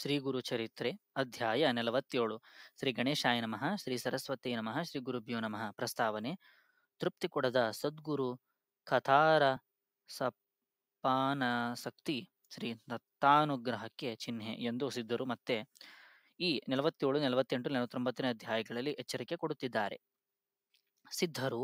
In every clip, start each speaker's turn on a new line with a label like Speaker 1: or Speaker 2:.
Speaker 1: ಶ್ರೀ ಗುರು ಚರಿತ್ರೆ ಅಧ್ಯಾಯ ನಲವತ್ತೇಳು ಶ್ರೀ ಗಣೇಶಾಯ ನಮಃ ಶ್ರೀ ಸರಸ್ವತಿ ನಮಃ ಶ್ರೀ ಗುರುಭ್ಯೋ ನಮಃ ಪ್ರಸ್ತಾವನೆ ತೃಪ್ತಿ ಕೊಡದ ಸದ್ಗುರು ಕಥಾರ ಸಪಾನಾಸಕ್ತಿ ಶ್ರೀ ದತ್ತಾನುಗ್ರಹಕ್ಕೆ ಚಿಹ್ನೆ ಎಂದು ಸಿದ್ಧರು ಮತ್ತೆ ಈ ನಲವತ್ತೇಳು ನಲವತ್ತೆಂಟು ನಲವತ್ತೊಂಬತ್ತನೇ ಅಧ್ಯಾಯಗಳಲ್ಲಿ ಎಚ್ಚರಿಕೆ ಕೊಡುತ್ತಿದ್ದಾರೆ ಸಿದ್ಧರು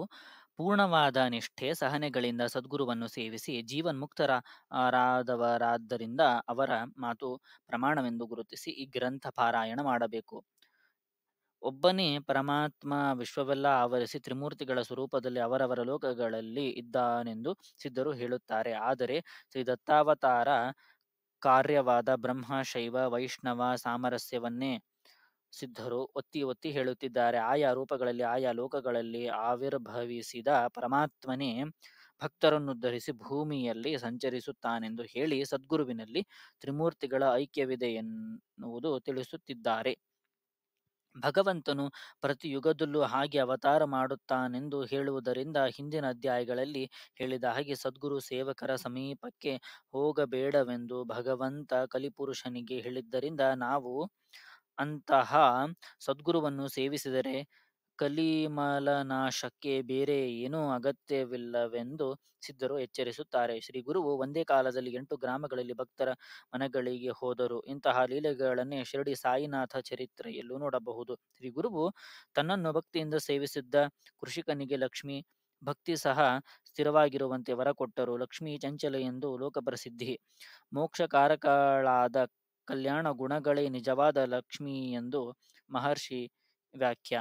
Speaker 1: ಪೂರ್ಣವಾದ ನಿಷ್ಠೆ ಸಹನೆಗಳಿಂದ ಸದ್ಗುರುವನ್ನು ಸೇವಿಸಿ ಜೀವನ್ಮುಕ್ತರಾದವರಾದ್ದರಿಂದ ಅವರ ಮಾತು ಪ್ರಮಾಣವೆಂದು ಗುರುತಿಸಿ ಈ ಗ್ರಂಥ ಪಾರಾಯಣ ಮಾಡಬೇಕು ಒಬ್ಬನೇ ಪರಮಾತ್ಮ ವಿಶ್ವವೆಲ್ಲ ಆವರಿಸಿ ತ್ರಿಮೂರ್ತಿಗಳ ಸ್ವರೂಪದಲ್ಲಿ ಅವರವರ ಲೋಕಗಳಲ್ಲಿ ಇದ್ದಾನೆಂದು ಸಿದ್ಧರು ಹೇಳುತ್ತಾರೆ ಆದರೆ ಶ್ರೀ ದತ್ತಾವತಾರ ಕಾರ್ಯವಾದ ಬ್ರಹ್ಮ ಶೈವ ವೈಷ್ಣವ ಸಾಮರಸ್ಯವನ್ನೇ ಸಿದ್ಧರು ಒತ್ತಿ ಒತ್ತಿ ಹೇಳುತ್ತಿದ್ದಾರೆ ಆಯಾ ರೂಪಗಳಲ್ಲಿ ಆಯಾ ಲೋಕಗಳಲ್ಲಿ ಆವಿರ್ಭವಿಸಿದ ಪರಮಾತ್ಮನೇ ಭಕ್ತರನ್ನು ಧರಿಸಿ ಭೂಮಿಯಲ್ಲಿ ಸಂಚರಿಸುತ್ತಾನೆಂದು ಹೇಳಿ ಸದ್ಗುರುವಿನಲ್ಲಿ ತ್ರಿಮೂರ್ತಿಗಳ ಐಕ್ಯವಿದೆ ಎನ್ನುವುದು ತಿಳಿಸುತ್ತಿದ್ದಾರೆ ಭಗವಂತನು ಪ್ರತಿ ಯುಗದಲ್ಲೂ ಹಾಗೆ ಅವತಾರ ಮಾಡುತ್ತಾನೆಂದು ಹೇಳುವುದರಿಂದ ಹಿಂದಿನ ಅಧ್ಯಾಯಗಳಲ್ಲಿ ಹೇಳಿದ ಹಾಗೆ ಸದ್ಗುರು ಸೇವಕರ ಸಮೀಪಕ್ಕೆ ಹೋಗಬೇಡವೆಂದು ಭಗವಂತ ಕಲಿಪುರುಷನಿಗೆ ಹೇಳಿದ್ದರಿಂದ ನಾವು ಅಂತಹ ಸದ್ಗುರುವನ್ನು ಸೇವಿಸಿದರೆ ಕಲಿಮಲನಾಶಕ್ಕೆ ಬೇರೆ ಏನೂ ಅಗತ್ಯವಿಲ್ಲವೆಂದು ಸಿದ್ಧರು ಎಚ್ಚರಿಸುತ್ತಾರೆ ಶ್ರೀ ಗುರುವು ಒಂದೇ ಕಾಲದಲ್ಲಿ ಎಂಟು ಗ್ರಾಮಗಳಲ್ಲಿ ಭಕ್ತರ ಮನೆಗಳಿಗೆ ಹೋದರು ಇಂತಹ ಲೀಲೆಗಳನ್ನೇ ಶಿರಡಿ ಸಾಯಿನಾಥ ಚರಿತ್ರೆಯಲ್ಲೂ ನೋಡಬಹುದು ಶ್ರೀ ಗುರುವು ತನ್ನನ್ನು ಭಕ್ತಿಯಿಂದ ಸೇವಿಸಿದ್ದ ಕೃಷಿಕನಿಗೆ ಲಕ್ಷ್ಮಿ ಭಕ್ತಿ ಸಹ ಸ್ಥಿರವಾಗಿರುವಂತೆ ವರ ಕೊಟ್ಟರು ಲಕ್ಷ್ಮೀ ಚಂಚಲ ಎಂದು ಲೋಕಪ್ರಸಿದ್ಧಿ ಮೋಕ್ಷಕಾರಕಳಾದ ಕಲ್ಯಾಣ ಗುಣಗಳೇ ನಿಜವಾದ ಲಕ್ಷ್ಮಿ ಎಂದು ಮಹರ್ಷಿ ವ್ಯಾಖ್ಯ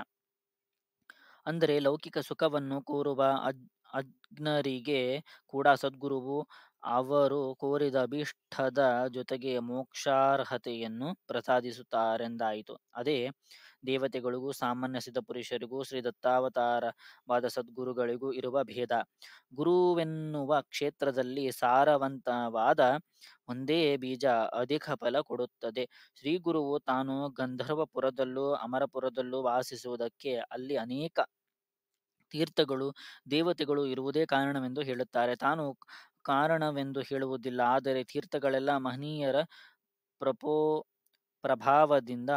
Speaker 1: ಅಂದರೆ ಲೌಕಿಕ ಸುಖವನ್ನು ಕೋರುವ ಅಜ್ಞರಿಗೆ ಕೂಡ ಸದ್ಗುರುವು ಅವರು ಕೋರಿದ ಅಭೀಷ್ಟದ ಜೊತೆಗೆ ಮೋಕ್ಷಾರ್ಹತೆಯನ್ನು ಪ್ರಸಾದಿಸುತ್ತಾರೆಂದಾಯಿತು ಅದೇ ದೇವತೆಗಳಿಗೂ ಸಾಮಾನ್ಯ ಸಿದ್ಧಪುರುಷರಿಗೂ ಶ್ರೀ ದತ್ತಾವತಾರವಾದ ಸದ್ಗುರುಗಳಿಗೂ ಇರುವ ಭೇದ ಗುರುವೆನ್ನುವ ಕ್ಷೇತ್ರದಲ್ಲಿ ಸಾರವಂತವಾದ ಒಂದೇ ಬೀಜ ಅಧಿಕ ಫಲ ಕೊಡುತ್ತದೆ ಶ್ರೀ ಗುರುವು ತಾನು ಗಂಧರ್ವಪುರದಲ್ಲೂ ಅಮರಪುರದಲ್ಲೂ ವಾಸಿಸುವುದಕ್ಕೆ ಅಲ್ಲಿ ಅನೇಕ ತೀರ್ಥಗಳು ದೇವತೆಗಳು ಇರುವುದೇ ಕಾರಣವೆಂದು ಹೇಳುತ್ತಾರೆ ತಾನು ಕಾರಣವೆಂದು ಹೇಳುವುದಿಲ್ಲ ಆದರೆ ತೀರ್ಥಗಳೆಲ್ಲ ಮಹನೀಯರ ಪ್ರಪೋ ಪ್ರಭಾವದಿಂದ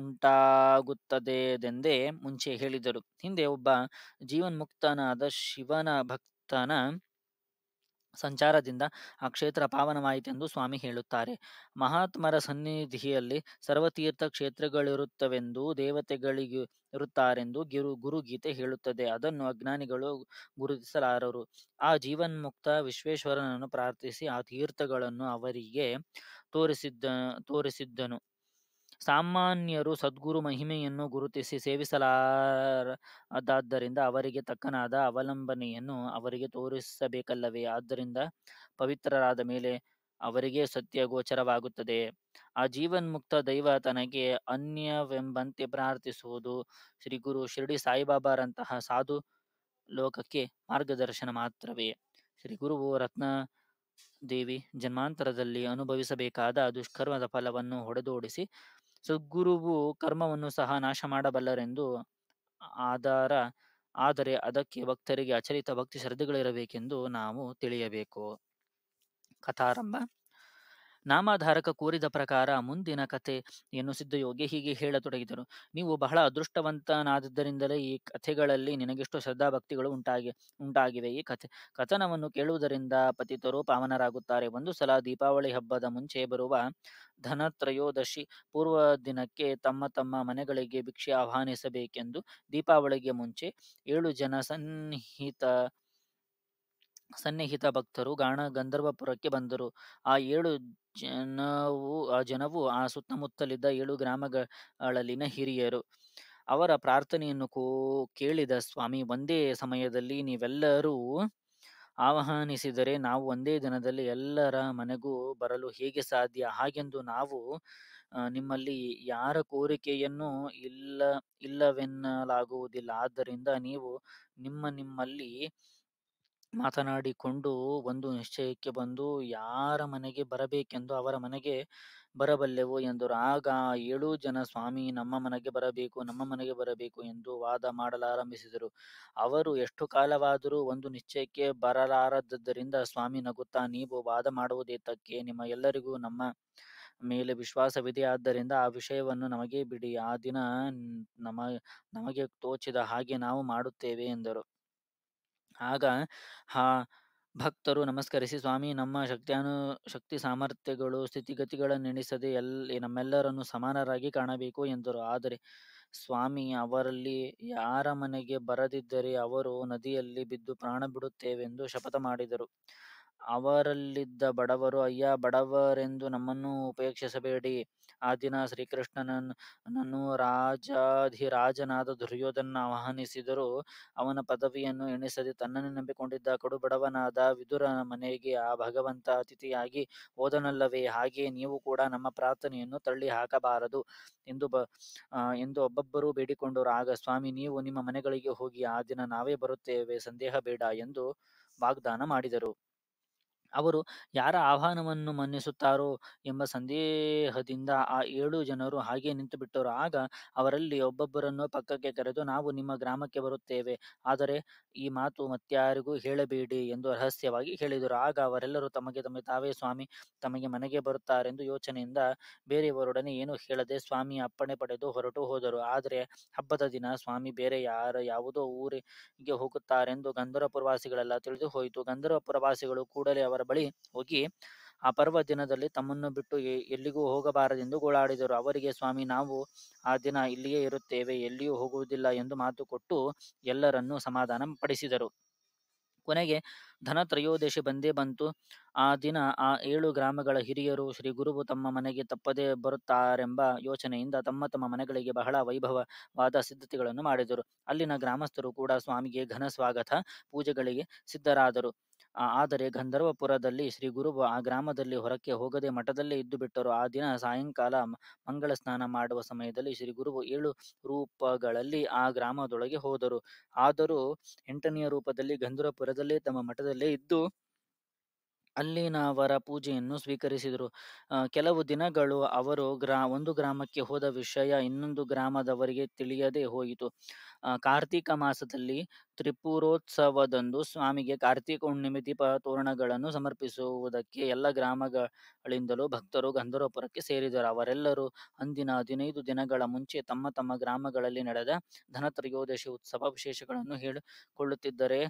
Speaker 1: ಉಂಟಾಗುತ್ತದೆದೆಂದೇ ಮುಂಚೆ ಹೇಳಿದರು ಹಿಂದೆ ಒಬ್ಬ ಜೀವನ್ಮುಕ್ತನಾದ ಶಿವನ ಭಕ್ತನ ಸಂಚಾರದಿಂದ ಆ ಕ್ಷೇತ್ರ ಪಾವನವಾಯಿತೆಂದು ಸ್ವಾಮಿ ಹೇಳುತ್ತಾರೆ ಮಹಾತ್ಮರ ಸನ್ನಿಧಿಯಲ್ಲಿ ಸರ್ವತೀರ್ಥ ಕ್ಷೇತ್ರಗಳಿರುತ್ತವೆಂದು ದೇವತೆಗಳಿಗೆ ಇರುತ್ತಾರೆಂದು ಗಿರು ಗುರುಗೀತೆ ಹೇಳುತ್ತದೆ ಅದನ್ನು ಅಜ್ಞಾನಿಗಳು ಗುರುತಿಸಲಾರರು ಆ ಜೀವನ್ಮುಕ್ತ ವಿಶ್ವೇಶ್ವರನನ್ನು ಪ್ರಾರ್ಥಿಸಿ ಆ ತೀರ್ಥಗಳನ್ನು ಅವರಿಗೆ ತೋರಿಸಿದ್ದ ತೋರಿಸಿದ್ದನು ಸಾಮಾನ್ಯರು ಸದ್ಗುರು ಮಹಿಮೆಯನ್ನು ಗುರುತಿಸಿ ಸೇವಿಸಲಾರದಾದ್ದರಿಂದ ಅವರಿಗೆ ತಕ್ಕನಾದ ಅವಲಂಬನೆಯನ್ನು ಅವರಿಗೆ ತೋರಿಸಬೇಕಲ್ಲವೇ ಆದ್ದರಿಂದ ಪವಿತ್ರರಾದ ಮೇಲೆ ಅವರಿಗೆ ಸತ್ಯ ಗೋಚರವಾಗುತ್ತದೆ ಆ ಜೀವನ್ಮುಕ್ತ ದೈವ ತನಗೆ ಅನ್ಯವೆಂಬಂತೆ ಪ್ರಾರ್ಥಿಸುವುದು ಶ್ರೀ ಗುರು ಶಿರಡಿ ಸಾಯಿಬಾಬಾರಂತಹ ಸಾಧು ಲೋಕಕ್ಕೆ ಮಾರ್ಗದರ್ಶನ ಮಾತ್ರವೇ ಶ್ರೀ ಗುರುವು ರತ್ನ ದೇವಿ ಜನ್ಮಾಂತರದಲ್ಲಿ ಅನುಭವಿಸಬೇಕಾದ ದುಷ್ಕರ್ಮದ ಫಲವನ್ನು ಹೊಡೆದೋಡಿಸಿ ಸದ್ಗುರುವು ಕರ್ಮವನ್ನು ಸಹ ನಾಶ ಮಾಡಬಲ್ಲರೆಂದು ಆಧಾರ ಆದರೆ ಅದಕ್ಕೆ ಭಕ್ತರಿಗೆ ಅಚಲಿತ ಭಕ್ತಿ ಶ್ರದ್ಧೆಗಳಿರಬೇಕೆಂದು ನಾವು ತಿಳಿಯಬೇಕು ಕಥಾರಂಭ ನಾಮಧಾರಕ ಕೋರಿದ ಪ್ರಕಾರ ಮುಂದಿನ ಕಥೆ ಎನ್ನು ಸಿದ್ಧಯೋಗಿ ಹೀಗೆ ಹೇಳತೊಡಗಿದರು ನೀವು ಬಹಳ ಅದೃಷ್ಟವಂತನಾದದ್ದರಿಂದಲೇ ಈ ಕಥೆಗಳಲ್ಲಿ ನಿನಗೆಷ್ಟು ಶ್ರದ್ಧಾಭಕ್ತಿಗಳು ಉಂಟಾಗಿ ಉಂಟಾಗಿವೆ ಈ ಕಥೆ ಕಥನವನ್ನು ಕೇಳುವುದರಿಂದ ಪತಿತರು ಪಾವನರಾಗುತ್ತಾರೆ ಒಂದು ಸಲ ದೀಪಾವಳಿ ಹಬ್ಬದ ಮುಂಚೆ ಬರುವ ಧನತ್ರಯೋದಶಿ ಪೂರ್ವ ದಿನಕ್ಕೆ ತಮ್ಮ ತಮ್ಮ ಮನೆಗಳಿಗೆ ಭಿಕ್ಷೆ ಆಹ್ವಾನಿಸಬೇಕೆಂದು ದೀಪಾವಳಿಗೆ ಮುಂಚೆ ಏಳು ಜನ ಸನ್ನಿಹಿತ ಸನ್ನಿಹಿತ ಭಕ್ತರು ಗಾಣ ಗಂಧರ್ವಪುರಕ್ಕೆ ಬಂದರು ಆ ಏಳು ಜನವು ಆ ಜನವು ಆ ಸುತ್ತಮುತ್ತಲಿದ್ದ ಏಳು ಗ್ರಾಮಗಳಲ್ಲಿನ ಹಿರಿಯರು ಅವರ ಪ್ರಾರ್ಥನೆಯನ್ನು ಕೋ ಕೇಳಿದ ಸ್ವಾಮಿ ಒಂದೇ ಸಮಯದಲ್ಲಿ ನೀವೆಲ್ಲರೂ ಆಹ್ವಾನಿಸಿದರೆ ನಾವು ಒಂದೇ ದಿನದಲ್ಲಿ ಎಲ್ಲರ ಮನೆಗೂ ಬರಲು ಹೇಗೆ ಸಾಧ್ಯ ಹಾಗೆಂದು ನಾವು ನಿಮ್ಮಲ್ಲಿ ಯಾರ ಕೋರಿಕೆಯನ್ನು ಇಲ್ಲ ಇಲ್ಲವೆನ್ನಲಾಗುವುದಿಲ್ಲ ಆದ್ದರಿಂದ ನೀವು ನಿಮ್ಮ ನಿಮ್ಮಲ್ಲಿ ಮಾತನಾಡಿಕೊಂಡು ಒಂದು ನಿಶ್ಚಯಕ್ಕೆ ಬಂದು ಯಾರ ಮನೆಗೆ ಬರಬೇಕೆಂದು ಅವರ ಮನೆಗೆ ಬರಬಲ್ಲೆವು ಎಂದರು. ಆಗ ಏಳು ಜನ, ಸ್ವಾಮಿ, ನಮ್ಮ ಮನೆಗೆ ಬರಬೇಕು, ನಮ್ಮ ಮನೆಗೆ ಬರಬೇಕು ಎಂದು ವಾದ ಮಾಡಲಾರಂಭಿಸಿದರು. ಅವರು ಎಷ್ಟು ಕಾಲವಾದರೂ ಒಂದು ನಿಶ್ಚಯಕ್ಕೆ ಬರಲಾರದ್ದರಿಂದ ಸ್ವಾಮಿ ನಗುತ್ತಾ, ನೀವು ವಾದ ಮಾಡುವುದೇ ನಿಮ್ಮ ಎಲ್ಲರಿಗೂ ನಮ್ಮ ಮೇಲೆ ವಿಶ್ವಾಸವಿದೆ, ಆದ್ದರಿಂದ ಆ ವಿಷಯವನ್ನು ನಮಗೆ ಬಿಡಿ, ಆ ದಿನ ನಮಗೆ ತೋಚಿದ ಹಾಗೆ ನಾವು ಮಾಡುತ್ತೇವೆ ಎಂದರು. ಆಗ ಆ ಭಕ್ತರು ನಮಸ್ಕರಿಸಿ ಸ್ವಾಮಿ ನಮ್ಮ ಶಕ್ತಿಯಾನು ಶಕ್ತಿ ಸಾಮರ್ಥ್ಯಗಳು ಸ್ಥಿತಿಗತಿಗಳನ್ನೆಣಿಸದೆ ಎಲ್ಲಿ ನಮ್ಮೆಲ್ಲರನ್ನು ಸಮಾನರಾಗಿ ಕಾಣಬೇಕು ಎಂದರು ಆದರೆ ಸ್ವಾಮಿ ಅವರಲ್ಲಿ ಯಾರ ಮನೆಗೆ ಬರದಿದ್ದರೆ ಅವರು ನದಿಯಲ್ಲಿ ಬಿದ್ದು ಪ್ರಾಣ ಬಿಡುತ್ತೇವೆಂದು ಶಪಥ ಮಾಡಿದರು ಅವರಲ್ಲಿದ್ದ ಬಡವರು ಅಯ್ಯ ಬಡವರೆಂದು ನಮ್ಮನ್ನು ಉಪೇಕ್ಷಿಸಬೇಡಿ ಆ ದಿನ ಶ್ರೀಕೃಷ್ಣನನ್ನು ರಾಜಾಧಿರಾಜನಾದ ದುರ್ಯೋಧನ ಆಹ್ವಾನಿಸಿದರು ಅವನ ಪದವಿಯನ್ನು ಎಣಿಸದೆ ತನ್ನನ್ನು ನಂಬಿಕೊಂಡಿದ್ದ ಕಡುಬಡವನಾದ ವಿದುರನ ಮನೆಗೆ ಆ ಭಗವಂತ ಅತಿಥಿಯಾಗಿ ಹೋದನಲ್ಲವೇ ಹಾಗೆಯೇ ನೀವು ಕೂಡ ನಮ್ಮ ಪ್ರಾರ್ಥನೆಯನ್ನು ತಳ್ಳಿ ಹಾಕಬಾರದು ಎಂದು ಬ ಎಂದು ಒಬ್ಬೊಬ್ಬರು ಬೇಡಿಕೊಂಡರು ಆಗ ಸ್ವಾಮಿ ನೀವು ನಿಮ್ಮ ಮನೆಗಳಿಗೆ ಹೋಗಿ ಆ ದಿನ ನಾವೇ ಬರುತ್ತೇವೆ ಸಂದೇಹ ಬೇಡ ಎಂದು ವಾಗ್ದಾನ ಮಾಡಿದರು ಅವರು ಯಾರ ಆಹ್ವಾನವನ್ನು ಮನ್ನಿಸುತ್ತಾರೋ ಎಂಬ ಸಂದೇಹದಿಂದ ಆ ಏಳು ಜನರು ಹಾಗೆ ನಿಂತುಬಿಟ್ಟರು. ಆಗ ಅವರಲ್ಲಿ ಒಬ್ಬೊಬ್ಬರನ್ನು ಪಕ್ಕಕ್ಕೆ ಕರೆದು, ನಾವು ನಿಮ್ಮ ಗ್ರಾಮಕ್ಕೆ ಬರುತ್ತೇವೆ, ಆದರೆ ಈ ಮಾತು ಮತ್ತಾರಿಗೂ ಹೇಳಬೇಡಿ ಎಂದು ರಹಸ್ಯವಾಗಿ ಹೇಳಿದರು. ಆಗ ಅವರೆಲ್ಲರೂ ತಮಗೆ ತಾವೇ, ಸ್ವಾಮಿ ತಮಗೆ ಮನೆಗೆ ಬರುತ್ತಾರೆಂದು ಯೋಚನೆಯಿಂದ ಬೇರೆಯವರೊಡನೆ ಏನೂ ಹೇಳದೆ ಸ್ವಾಮಿ ಅಪ್ಪಣೆ ಪಡೆದು ಹೊರಟು ಹೋದರು. ಆದರೆ ಹಬ್ಬದ ದಿನ ಸ್ವಾಮಿ ಬೇರೆ ಯಾರ ಯಾವುದೋ ಊರಿಗೆ ಹೋಗುತ್ತಾರೆಂದು ಗಂಧರ್ವ ಪ್ರವಾಸಿಗಳೆಲ್ಲ ತಿಳಿದು ಹೋಯಿತು. ಗಂಧರ್ವ ಪ್ರವಾಸಿಗಳು ಕೂಡಲೇ ಅವರ ಬಳಿ ಹೋಗಿ ಆ ಪರ್ವ ದಿನದಲ್ಲಿ ತಮ್ಮನ್ನು ಬಿಟ್ಟು ಎಲ್ಲಿಗೂ ಹೋಗಬಾರದೆಂದು ಗೋಳಾಡಿದರು ಅವರಿಗೆ ಸ್ವಾಮಿ ನಾವು ಆ ದಿನ ಇಲ್ಲಿಯೇ ಇರುತ್ತೇವೆ ಎಲ್ಲಿಯೂ ಹೋಗುವುದಿಲ್ಲ ಎಂದು ಮಾತು ಕೊಟ್ಟು ಎಲ್ಲರನ್ನೂ ಸಮಾಧಾನ ಪಡಿಸಿದರು ಕೊನೆಗೆ ಧನ ತ್ರಯೋದಶಿ ಬಂದೇ ಬಂತು ಆ ದಿನ ಆ ಏಳು ಗ್ರಾಮಗಳ ಹಿರಿಯರು ಶ್ರೀ ಗುರುವು ತಮ್ಮ ಮನೆಗೆ ತಪ್ಪದೇ ಬರುತ್ತಾರೆಂಬ ಯೋಚನೆಯಿಂದ ತಮ್ಮ ತಮ್ಮ ಮನೆಗಳಿಗೆ ಬಹಳ ವೈಭವವಾದ ಸಿದ್ಧತೆಗಳನ್ನು ಮಾಡಿದರು ಅಲ್ಲಿನ ಗ್ರಾಮಸ್ಥರು ಕೂಡ ಸ್ವಾಮಿಗೆ ಘನ ಸ್ವಾಗತ ಪೂಜೆಗಳಿಗೆ ಸಿದ್ಧರಾದರು ಆದರೆ ಗಂಧರ್ವಪುರದಲ್ಲಿ ಶ್ರೀ ಆ ಗ್ರಾಮದಲ್ಲಿ ಹೊರಕ್ಕೆ ಹೋಗದೆ ಮಠದಲ್ಲೇ ಇದ್ದು ಬಿಟ್ಟರು ಆ ದಿನ ಸಾಯಂಕಾಲ ಮಂಗಳ ಸ್ನಾನ ಮಾಡುವ ಸಮಯದಲ್ಲಿ ಶ್ರೀ ಗುರು ಏಳು ರೂಪಗಳಲ್ಲಿ ಆ ಗ್ರಾಮದೊಳಗೆ ಹೋದರು ಆದರೂ ಎಂಟನೆಯ ರೂಪದಲ್ಲಿ ಗಂಧರ್ವಪುರದಲ್ಲೇ ತಮ್ಮ ಮಠದಲ್ಲೇ ಇದ್ದು ಅಲ್ಲಿನ ಅವರ ಪೂಜೆಯನ್ನು ಸ್ವೀಕರಿಸಿದರು ಕೆಲವು ದಿನಗಳು ಅವರು ಗ್ರಾ ಒಂದು ಗ್ರಾಮಕ್ಕೆ ಹೋದ ವಿಷಯ ಇನ್ನೊಂದು ಗ್ರಾಮದವರಿಗೆ ತಿಳಿಯದೆ ಹೋಯಿತು ಆ ಕಾರ್ತಿಕ ಮಾಸದಲ್ಲಿ ತ್ರಿಪುರೋತ್ಸವದಂದು ಸ್ವಾಮಿಗೆ ಕಾರ್ತಿಕ ಹುಣ್ಣಿಮೆ ದೀಪ ತೋರಣಗಳನ್ನು ಸಮರ್ಪಿಸುವುದಕ್ಕೆ ಎಲ್ಲ ಗ್ರಾಮಗಳಿಂದಲೂ ಭಕ್ತರು ಗಂಧರ್ವಪುರಕ್ಕೆ ಸೇರಿದರು ಅವರೆಲ್ಲರೂ ಅಂದಿನ ಹದಿನೈದು ದಿನಗಳ ಮುಂಚೆ ತಮ್ಮ ತಮ್ಮ ಗ್ರಾಮಗಳಲ್ಲಿ ನಡೆದ ಧನತ್ರಯೋದಶಿ ಉತ್ಸವ ವಿಶೇಷಗಳನ್ನು ಹೇಳಿಕೊಳ್ಳುತ್ತಿದ್ದರೆ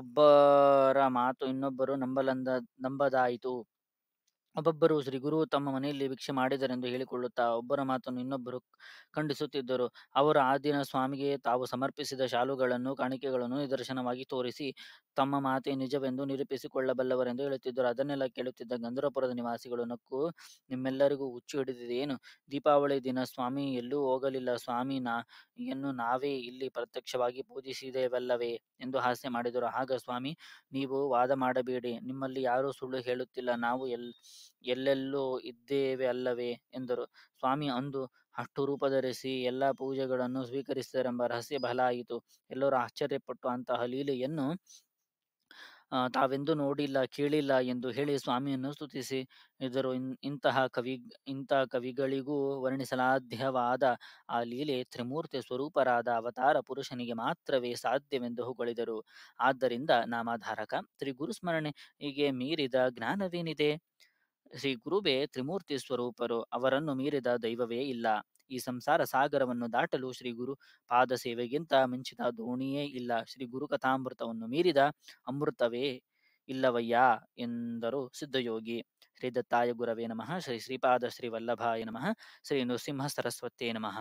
Speaker 1: ಒಬ್ಬರ ಮಾತು ಇನ್ನೊಬ್ಬರು ನಂಬಲಂದ ನಂಬದಾಯಿತು ಒಬ್ಬೊಬ್ಬರು ಶ್ರೀ ಗುರು ತಮ್ಮ ಮನೆಯಲ್ಲಿ ಭಿಕ್ಷೆ ಮಾಡಿದರೆಂದು ಹೇಳಿಕೊಳ್ಳುತ್ತಾ ಒಬ್ಬರ ಮಾತನ್ನು ಇನ್ನೊಬ್ಬರು ಖಂಡಿಸುತ್ತಿದ್ದರು ಅವರು ಆ ದಿನ ಸ್ವಾಮಿಗೆ ತಾವು ಸಮರ್ಪಿಸಿದ ಶಾಲುಗಳನ್ನು ಕಾಣಿಕೆಗಳನ್ನು ನಿದರ್ಶನವಾಗಿ ತೋರಿಸಿ ತಮ್ಮ ಮಾತೆ ನಿಜವೆಂದು ನಿರೂಪಿಸಿಕೊಳ್ಳಬಲ್ಲವರೆಂದು ಹೇಳುತ್ತಿದ್ದರು ಅದನ್ನೆಲ್ಲ ಕೇಳುತ್ತಿದ್ದ ಗಂಧರಪುರದ ನಿವಾಸಿಗಳು ನಕ್ಕು ನಿಮ್ಮೆಲ್ಲರಿಗೂ ಹುಚ್ಚು ಹಿಡಿದಿದೆ ಏನು ದೀಪಾವಳಿ ದಿನ ಸ್ವಾಮಿ ಎಲ್ಲೂ ಹೋಗಲಿಲ್ಲ ಸ್ವಾಮಿ ನಾ ಯನ್ನು ನಾವೇ ಇಲ್ಲಿ ಪ್ರತ್ಯಕ್ಷವಾಗಿ ಪೂಜಿಸಿದೆವಲ್ಲವೇ ಎಂದು ಹಾಸ್ಯ ಮಾಡಿದರು ಆಗ ಸ್ವಾಮಿ ನೀವು ವಾದ ಮಾಡಬೇಡಿ ನಿಮ್ಮಲ್ಲಿ ಯಾರೂ ಸುಳ್ಳು ಹೇಳುತ್ತಿಲ್ಲ ನಾವು ಎಲ್ ಎಲ್ಲೆಲ್ಲೋ ಇದ್ದೇವೆ ಅಲ್ಲವೇ ಎಂದರು. ಸ್ವಾಮಿ ಅಂದು ಹಟ್ಟು ರೂಪ ಧರಿಸಿ ಎಲ್ಲ ಪೂಜೆಗಳನ್ನು ಸ್ವೀಕರಿಸಿದರೆಂಬ ರಹಸ್ಯ ಬಲ ಆಯಿತು ಎಲ್ಲರೂ ಆಶ್ಚರ್ಯಪಟ್ಟು ಅಂತಹ ಲೀಲೆಯನ್ನು ತಾವೆಂದು ನೋಡಿಲ್ಲ, ಕೇಳಿಲ್ಲ ಎಂದು ಹೇಳಿ ಸ್ವಾಮಿಯನ್ನು ಸ್ತುತಿಸಿ ಇಂತಹ ಕವಿ ಇಂತಹ ಕವಿಗಳಿಗೂ ವರ್ಣಿಸಲಾಧ್ಯವಾದ ಆ ಲೀಲೆ ತ್ರಿಮೂರ್ತಿ ಸ್ವರೂಪರಾದ ಅವತಾರ ಪುರುಷನಿಗೆ ಮಾತ್ರವೇ ಸಾಧ್ಯವೆಂದು ಹೊಗಳಿದರು. ಆದ್ದರಿಂದ ನಾಮಧಾರಕ ಹೀಗೆ ಮೀರಿದ ಜ್ಞಾನವೇನಿದೆ? ಶ್ರೀ ಗುರುಬೆ ತ್ರಿಮೂರ್ತಿ ಸ್ವರೂಪರು ಅವರನ್ನು ಮೀರಿದ ದೈವವೇ ಇಲ್ಲ ಈ ಸಂಸಾರ ಸಾಗರವನ್ನು ದಾಟಲು ಶ್ರೀ ಗುರು ಪಾದ ಸೇವೆಗಿಂತ ಮಿಂಚಿದ ದೋಣಿಯೇ ಇಲ್ಲ ಶ್ರೀ ಗುರು ಕಥಾಮೃತವನ್ನು ಮೀರಿದ ಅಮೃತವೇ ಇಲ್ಲವಯ್ಯ ಎಂದರು ಸಿದ್ಧಯೋಗಿ ಶ್ರೀ ದತ್ತಾಯ ಗುರವೇ ನಮಃ ಶ್ರೀ ಶ್ರೀಪಾದ ಶ್ರೀ ವಲ್ಲಭಾಯ ನಮಃ ಶ್ರೀ ನೃಸಿಂಹ ಸರಸ್ವತೇ ನಮಃ